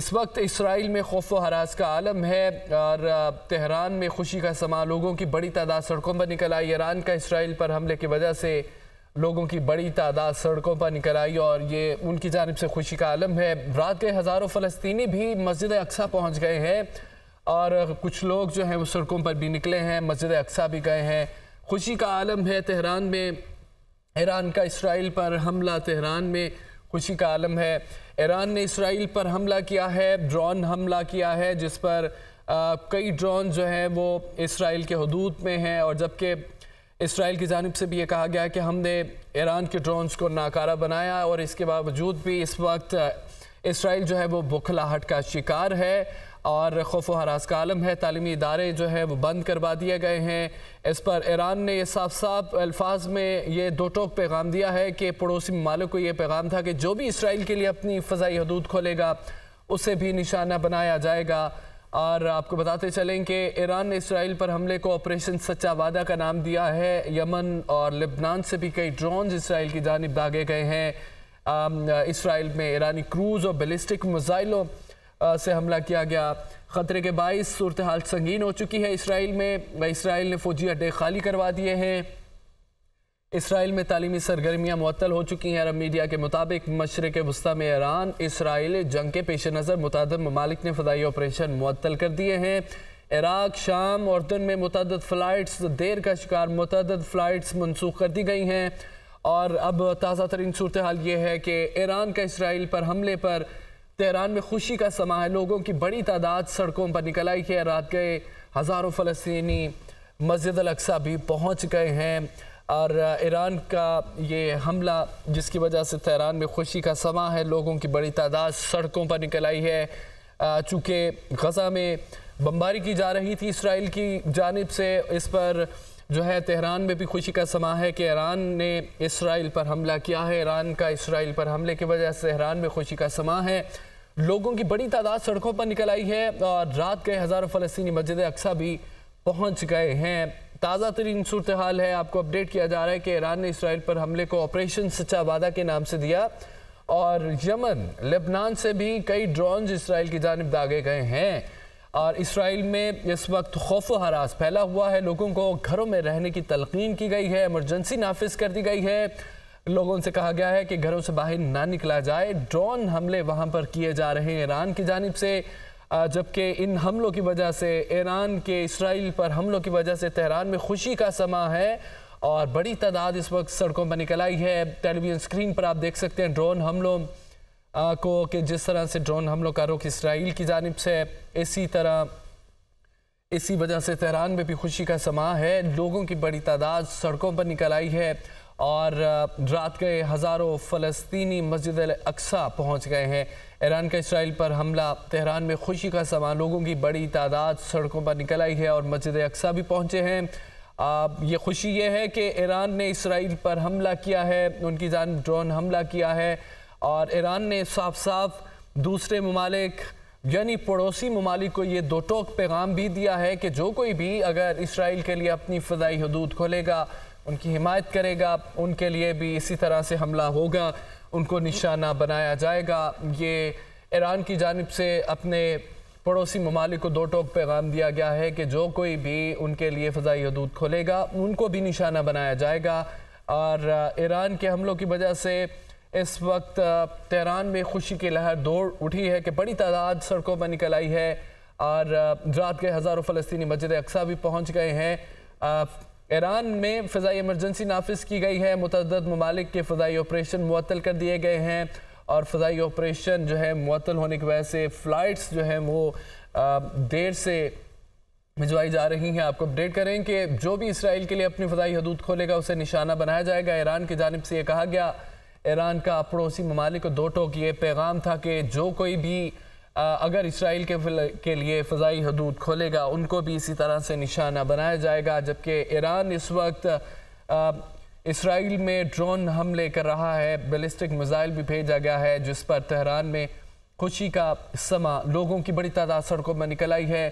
इस वक्त इसराइल में खौफ व हरास का आलम है और तेहरान में खुशी का समा लोगों की बड़ी तादाद सड़कों पर निकल आई ईरान का इसराइल पर हमले की वजह से लोगों की बड़ी तादाद सड़कों पर निकल आई और ये उनकी जानब से खुशी का आलम है रात के हज़ारों फ़लस्तनी भी मस्जिद अक्सा पहुँच गए हैं और कुछ लोग जो हैं वो सड़कों पर भी निकले हैं मस्जिद अक्सा भी गए हैं खुशी का आलम है तेहरान में ईरान का इसराइल पर हमला तेहरान में खुशी का आलम है ईरान ने इसराइल पर हमला किया है ड्रोन हमला किया है जिस पर आ, कई ड्रोन जो हैं वो इसराइल के हदूद में हैं और जबकि इसराइल की जानब से भी ये कहा गया कि हमने ईरान के ड्रोन्स को नाकारा बनाया और इसके बावजूद भी इस वक्त इसराइल जो है वो बुखलाहट का शिकार है और खौफ हरास का आलम है तालीमी इदारे जो है वो बंद करवा दिए गए हैं इस पर ईरान ने यह साफ साफ अल्फाज में ये दो टोक पैगाम दिया है कि पड़ोसी ममालिक को ये पैगाम था कि जो भी इसराइल के लिए अपनी फ़जाई हदूद खोलेगा उसे भी निशाना बनाया जाएगा और आपको बताते चलें कि ईरान ने इसराइल पर हमले को ऑपरेशन सच्चा वादा का नाम दिया है यमन और लिबनान से भी कई ड्रोन इसराइल की जानब दागे गए हैं इसराइल में ईरानी क्रूज़ और बेलिस्टिक मिज़ाइलों से हमला किया गया खतरे के बाईस सूरत हाल संगीन हो चुकी है इसराइल में इसराइल ने फौजी अड्डे खाली करवा दिए हैं इसराइल में तालीमी सरगर्मियाँ मअतल हो चुकी हैं अरब मीडिया के मुताबिक मशरक़ वस्ती में ईरान इसराइल जंग के पेश नज़र मुतद ममालिक ने फ़दाई ऑपरेशन मअतल कर दिए हैं इराक शाम और दिन में मुतद फ़्लाइट्स देर का शिकार मुतद फ़्लाइट्स मनसूख कर दी गई हैं और अब ताज़ा तरीन सूरत हाल ये है कि ईरान का इसराइल पर हमले पर तेहरान में खुशी का समा है लोगों की बड़ी तादाद सड़कों पर निकल आई है रात गए हज़ारों फ़लस्तनी मस्जिद अक्सा भी पहुँच गए हैं और ईरान का ये हमला जिसकी वजह से तेहरान में खुशी का समा है लोगों की बड़ी तादाद सड़कों पर निकल आई है चूँकि गज़ा में बम्बारी की जा रही थी इसराइल की जानब से इस पर जो है तेहरान में भी खुशी का समा है कि ईरान ने इसराइल पर हमला किया है ईरान का इसराइल पर हमले की वजह से तेहरान में खुशी का समा है लोगों की बड़ी तादाद सड़कों पर निकल आई है और रात गए हज़ारों फ़लस्तनी मस्जिद अक्सा भी पहुँच गए हैं ताज़ा तरीन सूरत हाल है आपको अपडेट किया जा रहा है कि ईरान ने इसराइल पर हमले को ऑपरेशन सच्चा वादा के नाम से दिया और यमन लेबनान से भी कई ड्रोन इसराइल की जानब दागे गए हैं और इसराइल में इस वक्त खौफ हरास फैला हुआ है लोगों को घरों में रहने की तलकिन की गई है एमरजेंसी नाफिज कर दी गई है लोगों से कहा गया है कि घरों से बाहर ना निकला जाए ड्रोन हमले वहाँ पर किए जा रहे हैं ईरान की जानब से जबकि इन हमलों की वजह से ईरान के इसराइल पर हमलों की वजह से तेहरान में खुशी का समा है और बड़ी तादाद इस वक्त सड़कों पर निकल आई है टेलीविज़न स्क्रीन पर आप देख सकते हैं ड्रोन हमलों को कि जिस तरह से ड्रोन हमलों का रुख इसराइल की जानब से इसी तरह इसी वजह से तहरान में भी खुशी का समा है लोगों की बड़ी तादाद सड़कों पर निकल आई है और रात गए हज़ारों फ़लस्तनी मस्जिद अक्सा पहुँच गए हैं ईरान का इसराइल पर हमला तहरान में खुशी का समा लोगों की बड़ी तादाद सड़कों पर निकल आई है और मस्जिद अक्सा भी पहुँचे हैं ये खुशी ये है कि ईरान ने इसराइल पर हमला किया है उनकी जान ड्रोन हमला किया है और ईरान ने साफ साफ दूसरे ममालिक यानी पड़ोसी ममालिक को ये दो टोक पैगाम भी दिया है कि जो कोई भी अगर इसराइल के लिए अपनी फ़जाई हदूद खोलेगा उनकी हिमायत करेगा उनके लिए भी इसी तरह से हमला होगा उनको निशाना बनाया जाएगा ये ईरान की जानब से अपने पड़ोसी ममालिक को दो टोक पैगाम दिया गया है कि जो कोई भी उनके लिए फ़जाई हदूद खोलेगा उनको भी निशाना बनाया जाएगा और ईरान के हमलों की वजह से इस वक्त तेहरान में खुशी की लहर दौड़ उठी है कि बड़ी तादाद सड़कों पर निकल आई है और रात के हज़ारों फ़लस्तनी मस्जिद अक्सा भी पहुँच गए हैं ईरान में फ़जाई एमरजेंसी नाफिज की गई है मतद ममालिक के फ़जाई ऑपरेशन मअतल कर दिए गए हैं और फ़जाई ऑपरेशन जो है मअतल होने की वजह से फ़्लाइट्स जो हैं वो देर से भिजवाई जा रही हैं आपको अपडेट करें कि जो भी इसराइल के लिए अपनी फ़जाई हदूद खोलेगा उसे निशाना बनाया जाएगा ईरान की जानब से यह कहा गया ईरान का पड़ोसी ममालिक को दो टोक ये पैगाम था कि जो कोई भी अगर इसराइल के के लिए फ़जाई हदूद खोलेगा उनको भी इसी तरह से निशाना बनाया जाएगा जबकि ईरान इस वक्त इसराइल में ड्रोन हमले कर रहा है बैलिस्टिक मिज़ाइल भी भेजा गया है जिस पर तहरान में खुशी का समा लोगों की बड़ी तादाद सड़कों में निकल आई है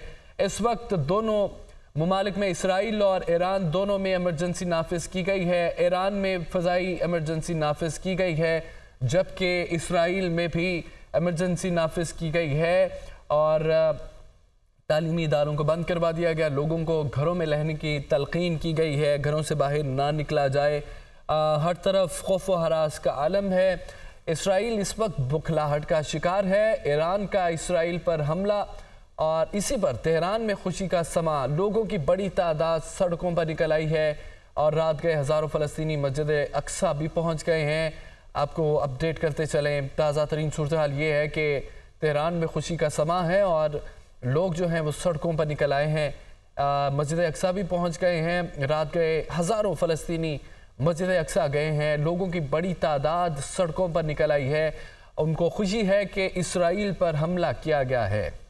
इस वक्त दोनों ममालिक में इसराइल और ईरान दोनों में एमरजेंसी नाफिज की गई है ईरान में फ़जाई एमरजेंसी नाफिज की गई है जबकि इसराइल में भी एमरजेंसी नाफिज की गई है और तालीमी इदारों को बंद करवा दिया गया लोगों को घरों में रहने की तलकिन की गई है घरों से बाहर ना निकला जाए आ, हर तरफ खौफ व हरास का आलम है इसराइल इस वक्त बुखलाहट का शिकार है ईरान का इसराइल पर हमला और इसी पर तेहरान में खुशी का समा लोगों की बड़ी तादाद सड़कों पर निकल आई है और रात गए हज़ारों फ़लस्तनी मस्जिद अक्सा भी पहुँच गए हैं आपको अपडेट करते चलें ताज़ा तरीन सूरत हाल ये है कि तेहरान में खुशी का समा है और लोग जो हैं वो सड़कों पर निकल आए हैं मस्जिद अक्सा भी पहुँच गए हैं रात गए हज़ारों फ़लस्तनी मस्जिद अक्सा गए हैं लोगों की बड़ी तादाद सड़कों पर निकल आई है उनको खुशी है कि इसराइल पर हमला किया गया है